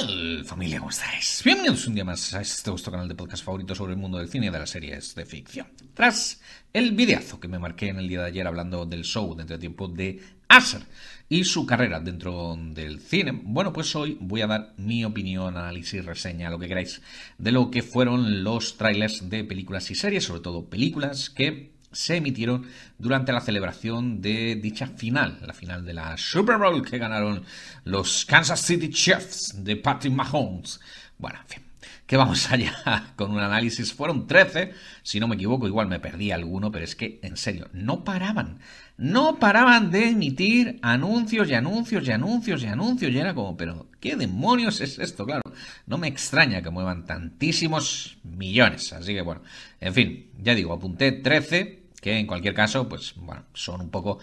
¡Hola familia? ¿Cómo estáis? Bienvenidos un día más a este vuestro canal de podcast favorito sobre el mundo del cine y de las series de ficción. Tras el videazo que me marqué en el día de ayer hablando del show de tiempo de Asher y su carrera dentro del cine, bueno, pues hoy voy a dar mi opinión, análisis, reseña, lo que queráis, de lo que fueron los trailers de películas y series, sobre todo películas que se emitieron durante la celebración de dicha final, la final de la Super Bowl que ganaron los Kansas City Chiefs de Patrick Mahomes. Bueno, en fin, que vamos allá con un análisis. Fueron 13, si no me equivoco, igual me perdí alguno, pero es que, en serio, no paraban. No paraban de emitir anuncios y anuncios y anuncios y anuncios. Y era como, pero, ¿qué demonios es esto? Claro, no me extraña que muevan tantísimos millones. Así que, bueno, en fin, ya digo, apunté 13 que en cualquier caso, pues bueno, son un poco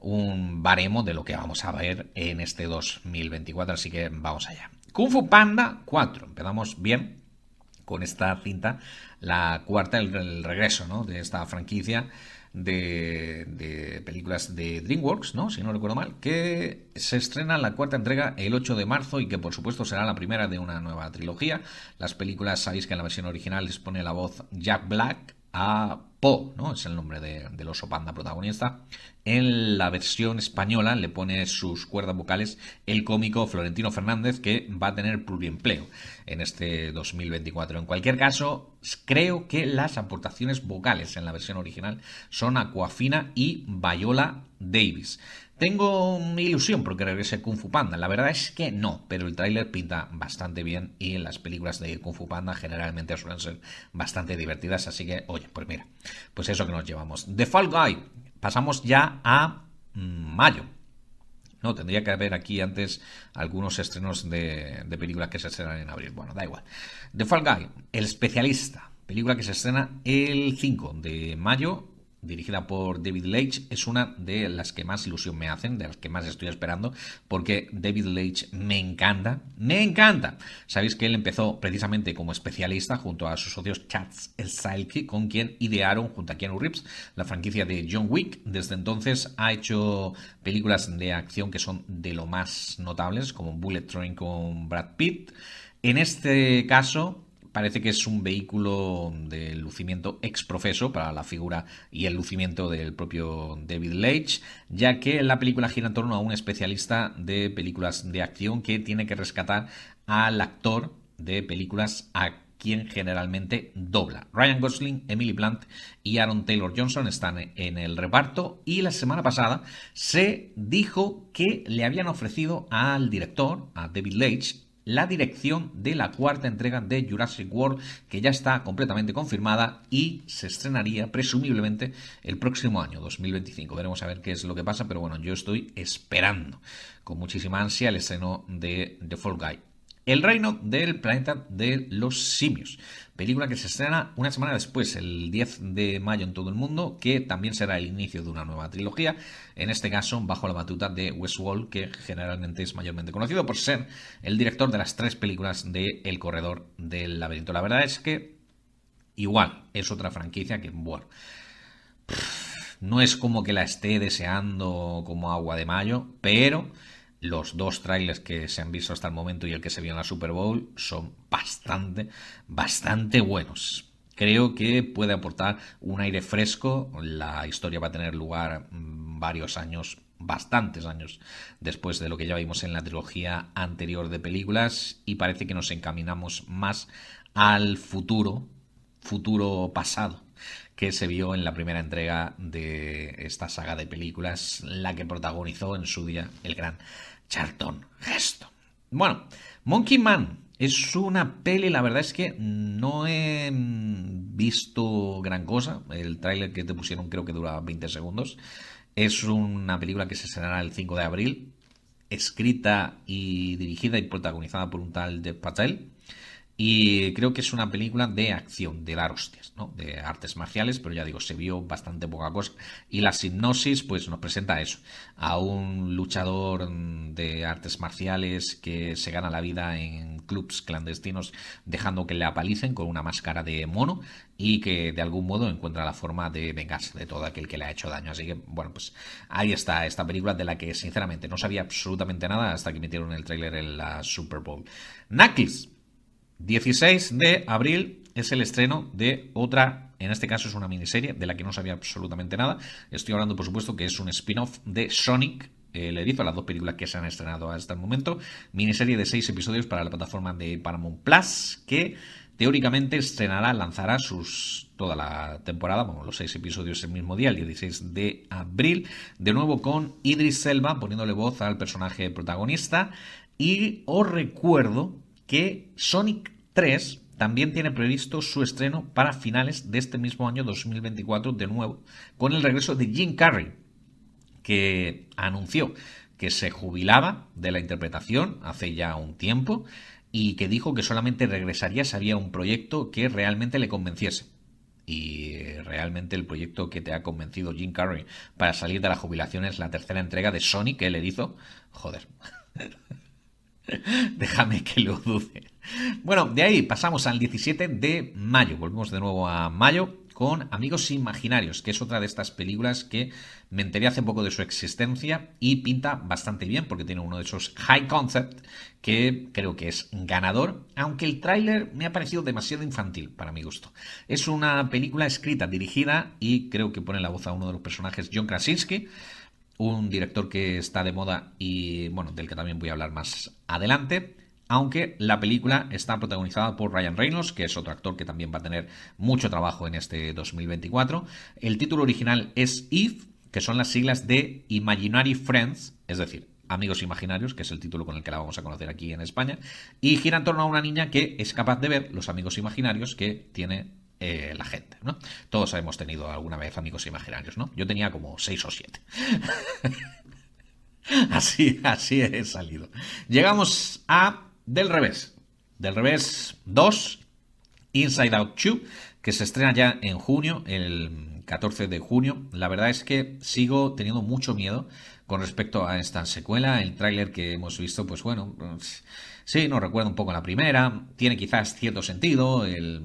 un baremo de lo que vamos a ver en este 2024, así que vamos allá. Kung Fu Panda 4, empezamos bien con esta cinta, la cuarta, el, regreso de esta franquicia de, películas de DreamWorks, ¿no? si no recuerdo mal, que se estrena la cuarta entrega el 8 de marzo y que por supuesto será la primera de una nueva trilogía. Las películas, sabéis que en la versión original les pone la voz Jack Black a Po, ¿no? Es el nombre del oso panda protagonista. En la versión española le pone sus cuerdas vocales el cómico Florentino Fernández, que va a tener pluriempleo en este 2024. En cualquier caso, creo que las aportaciones vocales en la versión original son Aquafina y Bayola Davis. Tengo ilusión porque regrese Kung Fu Panda. La verdad es que no, pero el tráiler pinta bastante bien y las películas de Kung Fu Panda generalmente suelen ser bastante divertidas. Así que, oye, pues mira, pues eso que nos llevamos. The Fall Guy. Pasamos ya a mm, mayo. No, tendría que haber aquí antes algunos estrenos de, de películas que se estrenan en abril. Bueno, da igual. The Fall Guy, El Especialista película que se estrena el 5 de mayo dirigida por David Leitch, es una de las que más ilusión me hacen, de las que más estoy esperando, porque David Leitch me encanta, me encanta. Sabéis que él empezó precisamente como especialista junto a sus socios Chats Elsalki, con quien idearon junto a Keanu Reeves la franquicia de John Wick. Desde entonces ha hecho películas de acción que son de lo más notables, como Bullet Train con Brad Pitt. En este caso, parece que es un vehículo de lucimiento exprofeso para la figura y el lucimiento del propio David Leitch, ya que la película gira en torno a un especialista de películas de acción que tiene que rescatar al actor de películas a quien generalmente dobla. Ryan Gosling, Emily Blunt y Aaron Taylor Johnson están en el reparto y la semana pasada se dijo que le habían ofrecido al director, a David Leitch, la dirección de la cuarta entrega de Jurassic World, que ya está completamente confirmada y se estrenaría presumiblemente el próximo año, 2025. Veremos a ver qué es lo que pasa, pero bueno, yo estoy esperando con muchísima ansia el estreno de The Fall Guy. El reino del planeta de los simios película que se estrena una semana después, el 10 de mayo en todo el mundo, que también será el inicio de una nueva trilogía, en este caso bajo la batuta de Wes Wall, que generalmente es mayormente conocido por ser el director de las tres películas de El Corredor del Laberinto. La verdad es que igual es otra franquicia que, bueno, no es como que la esté deseando como agua de mayo, pero los dos trailers que se han visto hasta el momento y el que se vio en la Super Bowl son bastante, bastante buenos. Creo que puede aportar un aire fresco. La historia va a tener lugar mm, varios años, bastantes años después de lo que ya vimos en la trilogía anterior de películas y parece que nos encaminamos más al futuro, futuro pasado que se vio en la primera entrega de esta saga de películas, la que protagonizó en su día el gran Charlton Heston. Bueno, Monkey Man, es una peli, la verdad es que no he visto gran cosa. El tráiler que te pusieron creo que dura 20 segundos. Es una película que se estrenará el 5 de abril, escrita y dirigida y protagonizada por un tal de Patel. Y creo que es una película de acción, de dar hostias, ¿no? De artes marciales, pero ya digo, se vio bastante poca cosa. Y la hipnosis, pues nos presenta eso. A un luchador mm, de artes marciales que se gana la vida en clubs clandestinos dejando que le apalicen con una máscara de mono y que de algún modo encuentra la forma de vengarse de todo aquel que le ha hecho daño. Así que, bueno, pues ahí está esta película de la que sinceramente no sabía absolutamente nada hasta que metieron el tráiler en la Super Bowl. Knuckles 16 de abril es el estreno de otra, en este caso es una miniserie de la que no sabía absolutamente nada. Estoy hablando, por supuesto, que es un spin-off de Sonic. Eh, el erizo, las dos películas que se han estrenado hasta el momento. Miniserie de seis episodios para la plataforma de Paramount Plus, que teóricamente estrenará, lanzará sus toda la temporada, bueno, los seis episodios el mismo día, el 16 de abril, de nuevo con Idris Elba poniéndole voz al personaje protagonista. Y os recuerdo que Sonic 3 también tiene previsto su estreno para finales de este mismo año 2024 de nuevo, con el regreso de Jim Carrey, que anunció que se jubilaba de la interpretación hace ya un tiempo y que dijo que solamente regresaría si había un proyecto que realmente le convenciese. Y eh, realmente el proyecto que te ha convencido Jim Carrey para salir de la jubilación es la tercera entrega de Sonic que él hizo. Joder. Déjame que lo dude. Bueno, de ahí pasamos al 17 de mayo. Volvemos de nuevo a mayo con Amigos Imaginarios, que es otra de estas películas que me enteré hace poco de su existencia y pinta bastante bien porque tiene uno de esos high concept que creo que es ganador, aunque el tráiler me ha parecido demasiado infantil para mi gusto. Es una película escrita, dirigida y creo que pone la voz a uno de los personajes, John Krasinski, un director que está de moda y bueno, del que también voy a hablar más adelante. Aunque la película está protagonizada por Ryan Reynolds, que es otro actor que también va a tener mucho trabajo en este 2024. El título original es If, que son las siglas de Imaginary Friends, es decir, Amigos Imaginarios, que es el título con el que la vamos a conocer aquí en España, y gira en torno a una niña que es capaz de ver los amigos imaginarios que tiene eh, la gente, ¿no? Todos hemos tenido alguna vez amigos imaginarios, ¿no? Yo tenía como seis o siete. así, así he salido. Llegamos a Del Revés. Del Revés 2, Inside Out 2, que se estrena ya en junio, el 14 de junio. La verdad es que sigo teniendo mucho miedo con respecto a esta secuela. El tráiler que hemos visto, pues bueno, sí, nos recuerda un poco la primera. Tiene quizás cierto sentido el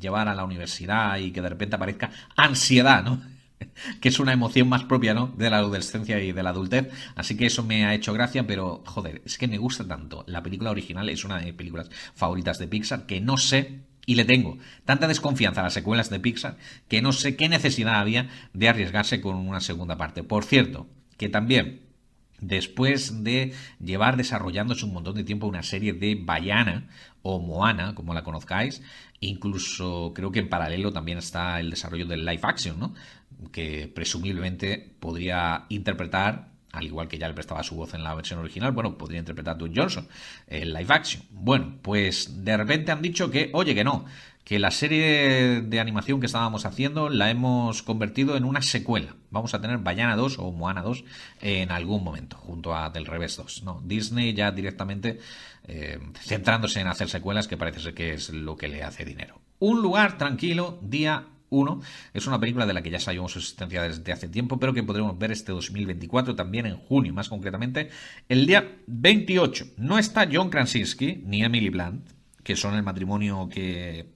llevar a la universidad y que de repente aparezca ansiedad, ¿no? que es una emoción más propia, ¿no? De la adolescencia y de la adultez. Así que eso me ha hecho gracia, pero joder, es que me gusta tanto. La película original es una de mis películas favoritas de Pixar, que no sé, y le tengo tanta desconfianza a las secuelas de Pixar, que no sé qué necesidad había de arriesgarse con una segunda parte. Por cierto, que también Después de llevar desarrollándose un montón de tiempo una serie de Bayana o Moana, como la conozcáis, incluso creo que en paralelo también está el desarrollo del live action, ¿no? que presumiblemente podría interpretar, al igual que ya le prestaba su voz en la versión original, bueno, podría interpretar Dwayne Johnson, el live action. Bueno, pues de repente han dicho que, oye, que no, que la serie de animación que estábamos haciendo la hemos convertido en una secuela. Vamos a tener Bayana 2 o Moana 2 en algún momento, junto a Del Revés 2. Disney ya directamente eh, centrándose en hacer secuelas, que parece ser que es lo que le hace dinero. Un lugar tranquilo, día 1. Es una película de la que ya sabíamos su existencia desde hace tiempo, pero que podremos ver este 2024 también en junio, más concretamente el día 28. No está John Krasinski ni Emily Blunt, que son el matrimonio que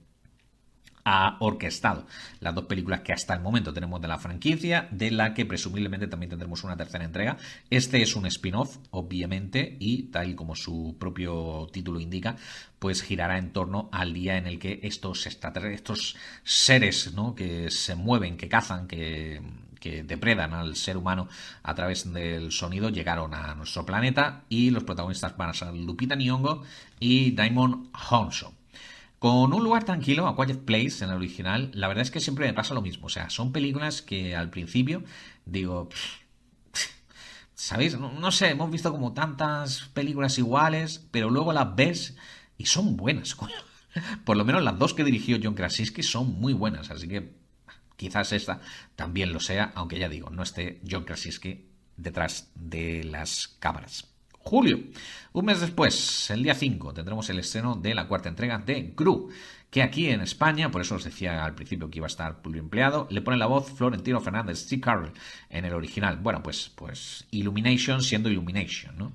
ha orquestado las dos películas que hasta el momento tenemos de la franquicia, de la que presumiblemente también tendremos una tercera entrega. Este es un spin-off, obviamente, y tal como su propio título indica, pues girará en torno al día en el que estos, estos seres ¿no? que se mueven, que cazan, que, depredan al ser humano a través del sonido llegaron a nuestro planeta y los protagonistas van a ser Lupita Nyong'o y Daimon Honson. Con un lugar tranquilo, A Quiet Place en el original, la verdad es que siempre me pasa lo mismo. O sea, son películas que al principio digo, ¿sabéis? No, sé, hemos visto como tantas películas iguales, pero luego las ves y son buenas, Por lo menos las dos que dirigió John Krasinski son muy buenas, así que quizás esta también lo sea, aunque ya digo, no esté John Krasinski detrás de las cámaras julio. Un mes después, el día 5, tendremos el estreno de la cuarta entrega de Gru, que aquí en España, por eso os decía al principio que iba a estar empleado le pone la voz Florentino Fernández, Steve Carl en el original. Bueno, pues, pues Illumination siendo Illumination, ¿no?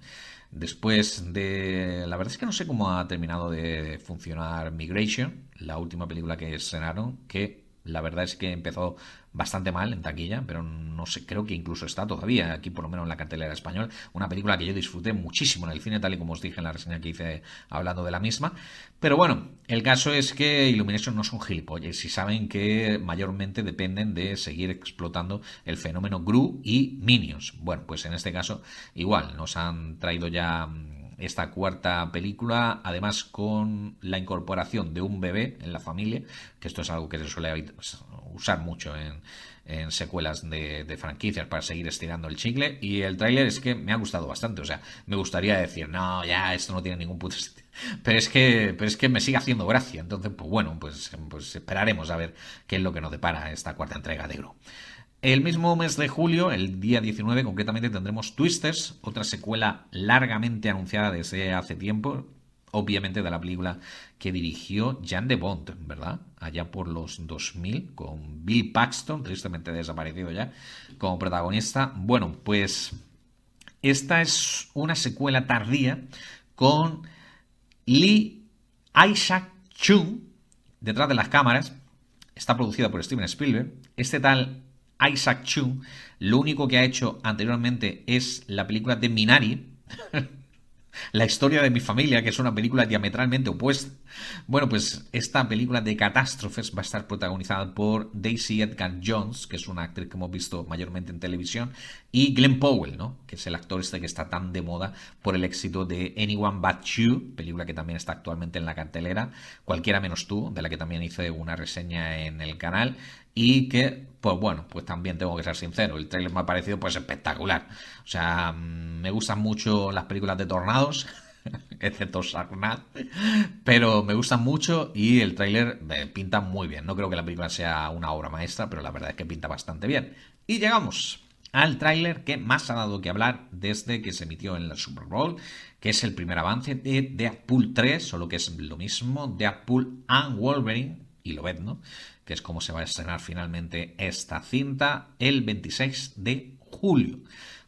Después de... La verdad es que no sé cómo ha terminado de funcionar Migration, la última película que estrenaron, que la verdad es que empezó bastante mal en taquilla, pero no sé, creo que incluso está todavía aquí, por lo menos en la cartelera española, una película que yo disfruté muchísimo en el cine, tal y como os dije en la reseña que hice hablando de la misma. Pero bueno, el caso es que Illumination no son gilipollas y saben que mayormente dependen de seguir explotando el fenómeno Gru y Minions. Bueno, pues en este caso igual, nos han traído ya mm, esta cuarta película, además con la incorporación de un bebé en la familia, que esto es algo que se suele pues, usar mucho en, secuelas de, franquicias para seguir estirando el chicle. Y el tráiler es que me ha gustado bastante. O sea, me gustaría decir, no, ya, esto no tiene ningún puto sentido. Pero es que, pero es que me sigue haciendo gracia. Entonces, pues bueno, pues, pues esperaremos a ver qué es lo que nos depara esta cuarta entrega de Gru. El mismo mes de julio, el día 19 concretamente, tendremos Twisters, otra secuela largamente anunciada desde hace tiempo, obviamente de la película que dirigió Jan de Bond, ¿verdad? Allá por los 2000, con Bill Paxton, tristemente desaparecido ya, como protagonista. Bueno, pues esta es una secuela tardía con Lee Isaac Chung detrás de las cámaras. Está producida por Steven Spielberg. Este tal Isaac Chu, lo único que ha hecho anteriormente es la película de Minari. la historia de mi familia, que es una película diametralmente opuesta. Bueno, pues esta película de catástrofes va a estar protagonizada por Daisy Edgar Jones, que es una actriz que hemos visto mayormente en televisión, y Glenn Powell, ¿no? Que es el actor este que está tan de moda por el éxito de Anyone But You, película que también está actualmente en la cartelera, Cualquiera menos tú, de la que también hice una reseña en el canal, y que pues bueno, pues también tengo que ser sincero, el trailer me ha parecido pues espectacular. O sea, mm, me gustan mucho las películas de tornados, excepto Sarnat, pero me gustan mucho y el tráiler eh, pinta muy bien. No creo que la película sea una obra maestra, pero la verdad es que pinta bastante bien. Y llegamos al tráiler que más ha dado que hablar desde que se emitió en la Super Bowl, que es el primer avance de Deadpool 3, solo que es lo mismo, Deadpool and Wolverine, y lo ves, ¿no? que es como se va a estrenar finalmente esta cinta el 26 de julio,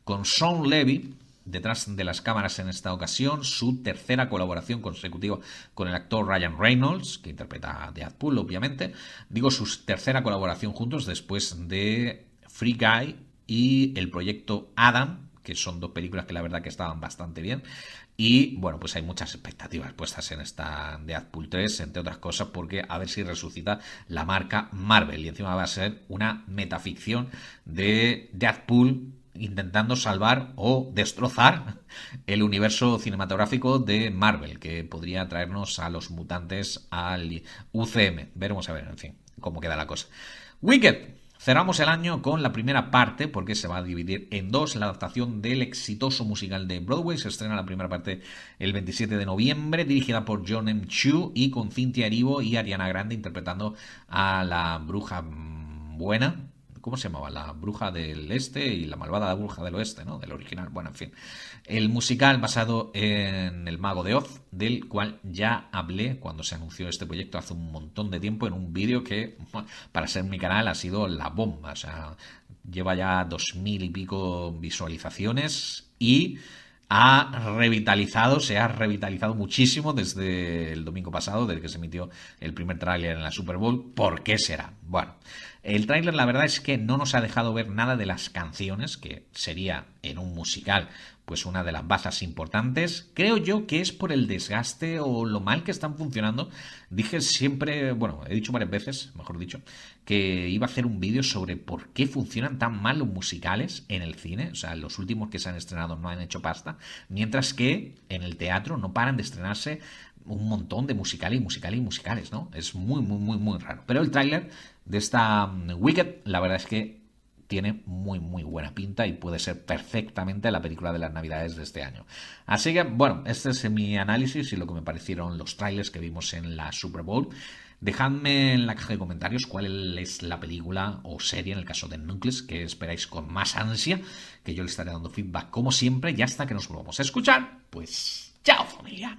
con Sean Levy detrás de las cámaras en esta ocasión, su tercera colaboración consecutiva con el actor Ryan Reynolds, que interpreta a Deadpool, obviamente. Digo, su tercera colaboración juntos después de Free Guy y el proyecto Adam, que son dos películas que la verdad que estaban bastante bien. Y bueno, pues hay muchas expectativas puestas en esta Deadpool 3, entre otras cosas, porque a ver si resucita la marca Marvel. Y encima va a ser una metaficción de Deadpool intentando salvar o destrozar el universo cinematográfico de Marvel, que podría traernos a los mutantes al UCM. Veremos a ver, en fin, cómo queda la cosa. Wicked, Cerramos el año con la primera parte, porque se va a dividir en dos, la adaptación del exitoso musical de Broadway. Se estrena la primera parte el 27 de noviembre, dirigida por John M. Chu y con Cynthia Erivo y Ariana Grande interpretando a la bruja buena, ¿Cómo se llamaba? La bruja del este y la malvada bruja del oeste, ¿no? Del original. Bueno, en fin. El musical basado en El Mago de Oz, del cual ya hablé cuando se anunció este proyecto hace un montón de tiempo en un vídeo que, para ser mi canal, ha sido la bomba. O sea, lleva ya dos mil y pico visualizaciones y ha revitalizado, se ha revitalizado muchísimo desde el domingo pasado, desde que se emitió el primer tráiler en la Super Bowl. ¿Por qué será? Bueno, el tráiler la verdad es que no nos ha dejado ver nada de las canciones, que sería en un musical pues una de las bazas importantes. Creo yo que es por el desgaste o lo mal que están funcionando. Dije siempre, bueno, he dicho varias veces, mejor dicho, que iba a hacer un vídeo sobre por qué funcionan tan mal los musicales en el cine. O sea, los últimos que se han estrenado no han hecho pasta, mientras que en el teatro no paran de estrenarse un montón de musicales y musicales y musicales, ¿no? Es muy, muy, muy, muy raro. Pero el tráiler de esta mm, Wicked, la verdad es que tiene muy, muy buena pinta y puede ser perfectamente la película de las navidades de este año. Así que, bueno, este es mi análisis y lo que me parecieron los trailers que vimos en la Super Bowl. Dejadme en la caja de comentarios cuál es la película o serie, en el caso de Nucleus, que esperáis con más ansia, que yo le estaré dando feedback como siempre y hasta que nos volvamos a escuchar. Pues, chao familia.